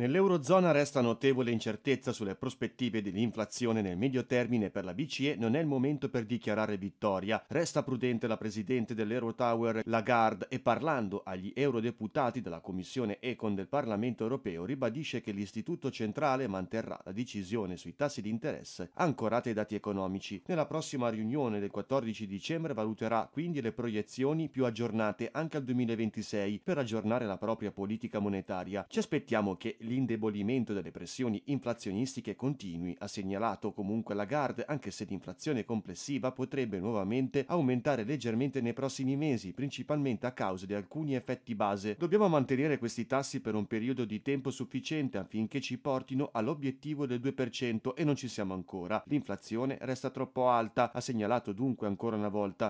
Nell'Eurozona resta notevole incertezza sulle prospettive dell'inflazione nel medio termine per la BCE, non è il momento per dichiarare vittoria. Resta prudente la presidente dell'Eurotower Lagarde e parlando agli eurodeputati della Commissione Econ del Parlamento europeo ribadisce che l'Istituto centrale manterrà la decisione sui tassi di interesse ancorata ai dati economici. Nella prossima riunione del 14 dicembre valuterà quindi le proiezioni più aggiornate anche al 2026 per aggiornare la propria politica monetaria. Ci aspettiamo che l'indebolimento delle pressioni inflazionistiche continui, ha segnalato comunque Lagarde, anche se l'inflazione complessiva potrebbe nuovamente aumentare leggermente nei prossimi mesi, principalmente a causa di alcuni effetti base. Dobbiamo mantenere questi tassi per un periodo di tempo sufficiente affinché ci portino all'obiettivo del 2% e non ci siamo ancora. L'inflazione resta troppo alta, ha segnalato dunque ancora una volta.